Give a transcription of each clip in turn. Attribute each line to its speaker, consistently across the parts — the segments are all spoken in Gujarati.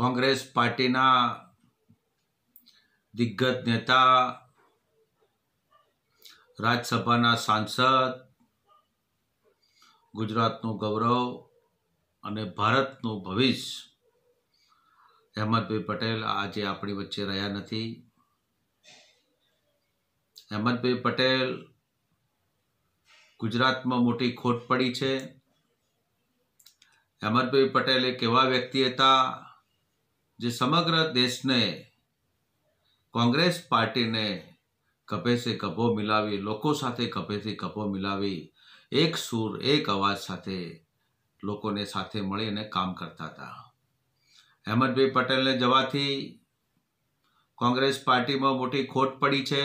Speaker 1: કોંગ્રેસ પાર્ટીના દિગ્ગજ નેતા રાજ્યસભાના સાંસદ ગુજરાતનું ગૌરવ અને ભારતનું ભવિષ્ય અહેમદભાઈ પટેલ આજે આપણી વચ્ચે રહ્યા નથી અહેમદભાઈ પટેલ ગુજરાતમાં મોટી ખોટ પડી છે અહેમદભાઈ પટેલ એક એવા વ્યક્તિ હતા જે સમગ્ર દેશને કોંગ્રેસ પાર્ટીને કપે સે મિલાવી લોકો સાથે કપેથી કપો મિલાવી એક સૂર એક અવાજ સાથે લોકોને સાથે મળીને કામ કરતા હતા અહેમદભાઈ પટેલને જવાથી કોંગ્રેસ પાર્ટીમાં મોટી ખોટ પડી છે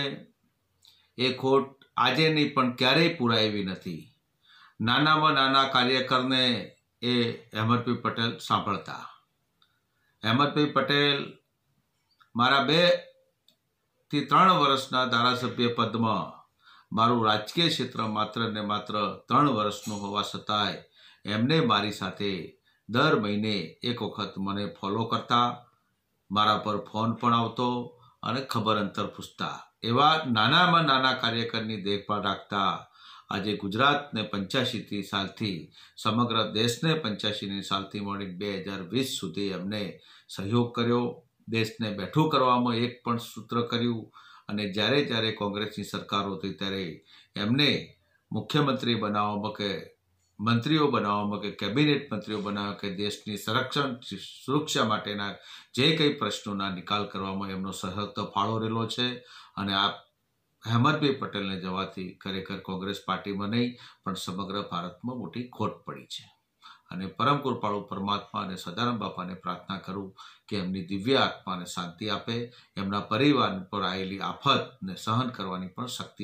Speaker 1: એ ખોટ આજે નહીં પણ ક્યારેય પુરાવી નથી નાનામાં નાના કાર્યકરને એ અહેમદભાઈ પટેલ સાંભળતા અહેમદભાઈ પટેલ મારા બે થી ત્રણ વર્ષના ધારાસભ્ય પદમાં મારું રાજકીય ક્ષેત્ર માત્ર ને માત્ર ત્રણ વર્ષનું હોવા છતાંય એમને મારી સાથે દર મહિને એક વખત મને ફોલો કરતા મારા પર ફોન પણ આવતો અને ખબર અંતર પૂછતા એવા નાનામાં નાના કાર્યકરની દેખભાળ રાખતા આજે ગુજરાતને પંચ્યાસીથી સાલથી સમગ્ર દેશને પંચ્યાસીની સાલથી મળીને બે હજાર વીસ સુધી એમને સહયોગ કર્યો દેશને બેઠું કરવામાં એક પણ સૂત્ર કર્યું અને જ્યારે જ્યારે કોંગ્રેસની સરકારો હતી ત્યારે એમને મુખ્યમંત્રી બનાવવામાં કે મંત્રીઓ બનાવવામાં કે કેબિનેટ મંત્રીઓ બનાવવા કે દેશની સંરક્ષણ સુરક્ષા માટેના જે કંઈ પ્રશ્નોના નિકાલ કરવામાં એમનો સહયોગ ફાળો રહેલો છે અને આ હેમરભાઈ પટેલને જવાથી ખરેખર કોંગ્રેસ પાર્ટીમાં નહીં પણ સમગ્ર ભારતમાં મોટી ખોટ પડી છે અને પરમ કૃપાળુ પરમાત્મા અને સદારામ બાપાને પ્રાર્થના કરું કે એમની દિવ્ય આત્માને શાંતિ આપે એમના પરિવાર પર આવેલી આફતને સહન કરવાની પણ શક્તિ